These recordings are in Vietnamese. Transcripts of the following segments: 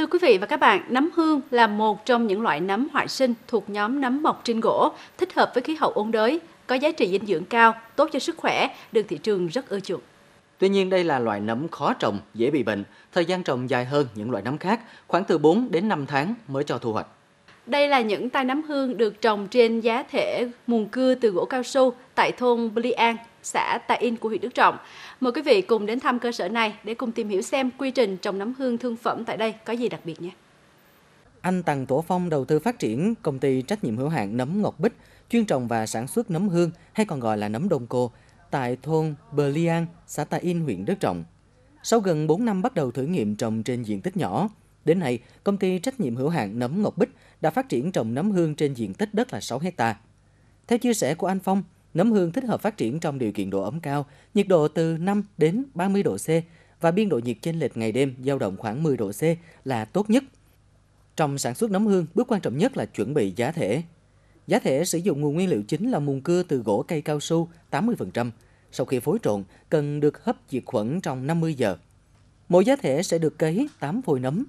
Thưa quý vị và các bạn, nấm hương là một trong những loại nấm hoại sinh thuộc nhóm nấm mọc trên gỗ, thích hợp với khí hậu ôn đới, có giá trị dinh dưỡng cao, tốt cho sức khỏe, được thị trường rất ưa chuộng. Tuy nhiên đây là loại nấm khó trồng, dễ bị bệnh, thời gian trồng dài hơn những loại nấm khác, khoảng từ 4 đến 5 tháng mới cho thu hoạch. Đây là những tai nấm hương được trồng trên giá thể mùn cưa từ gỗ cao su tại thôn An, xã Tà In của huyện Đức Trọng. Mời quý vị cùng đến thăm cơ sở này để cùng tìm hiểu xem quy trình trồng nấm hương thương phẩm tại đây có gì đặc biệt nhé. Anh Tần Tổ Phong đầu tư phát triển công ty trách nhiệm hữu hạn nấm Ngọc Bích, chuyên trồng và sản xuất nấm hương hay còn gọi là nấm đông cô tại thôn Bờ Liang, xã Tà In, huyện Đức Trọng. Sau gần 4 năm bắt đầu thử nghiệm trồng trên diện tích nhỏ, Đến nay, công ty trách nhiệm hữu hạn nấm Ngọc Bích đã phát triển trồng nấm hương trên diện tích đất là 6 hecta. Theo chia sẻ của anh Phong, nấm hương thích hợp phát triển trong điều kiện độ ẩm cao, nhiệt độ từ 5 đến 30 độ C và biên độ nhiệt chênh lệch ngày đêm dao động khoảng 10 độ C là tốt nhất. Trong sản xuất nấm hương, bước quan trọng nhất là chuẩn bị giá thể. Giá thể sử dụng nguồn nguyên liệu chính là mùn cưa từ gỗ cây cao su 80%. Sau khi phối trộn, cần được hấp diệt khuẩn trong 50 giờ. Mỗi giá thể sẽ được cấy 8 phôi nấm,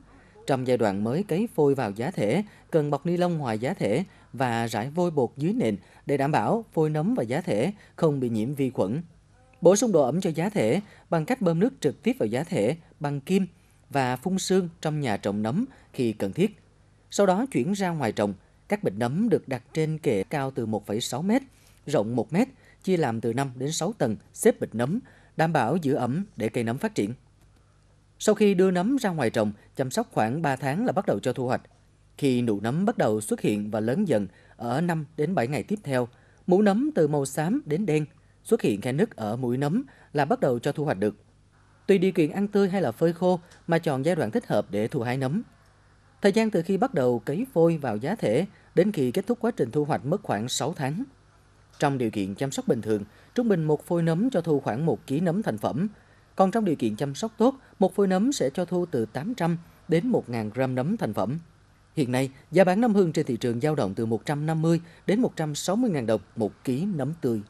trong giai đoạn mới cấy phôi vào giá thể, cần bọc ni lông ngoài giá thể và rải vôi bột dưới nền để đảm bảo phôi nấm và giá thể không bị nhiễm vi khuẩn. Bổ sung độ ẩm cho giá thể bằng cách bơm nước trực tiếp vào giá thể bằng kim và phun sương trong nhà trồng nấm khi cần thiết. Sau đó chuyển ra ngoài trồng, các bịch nấm được đặt trên kệ cao từ 1,6 m, rộng 1 m, chia làm từ 5 đến 6 tầng xếp bịch nấm, đảm bảo giữ ẩm để cây nấm phát triển. Sau khi đưa nấm ra ngoài trồng, chăm sóc khoảng 3 tháng là bắt đầu cho thu hoạch. Khi nụ nấm bắt đầu xuất hiện và lớn dần ở 5 đến 7 ngày tiếp theo, mũ nấm từ màu xám đến đen xuất hiện khe nứt ở mũi nấm là bắt đầu cho thu hoạch được. Tùy điều kiện ăn tươi hay là phơi khô mà chọn giai đoạn thích hợp để thu hái nấm. Thời gian từ khi bắt đầu cấy phôi vào giá thể đến khi kết thúc quá trình thu hoạch mất khoảng 6 tháng. Trong điều kiện chăm sóc bình thường, trung bình một phôi nấm cho thu khoảng 1 kg nấm thành phẩm, còn trong điều kiện chăm sóc tốt, một phôi nấm sẽ cho thu từ 800 đến 1.000 gram nấm thành phẩm. Hiện nay, giá bán nấm hương trên thị trường dao động từ 150 đến 160.000 đồng một ký nấm tươi.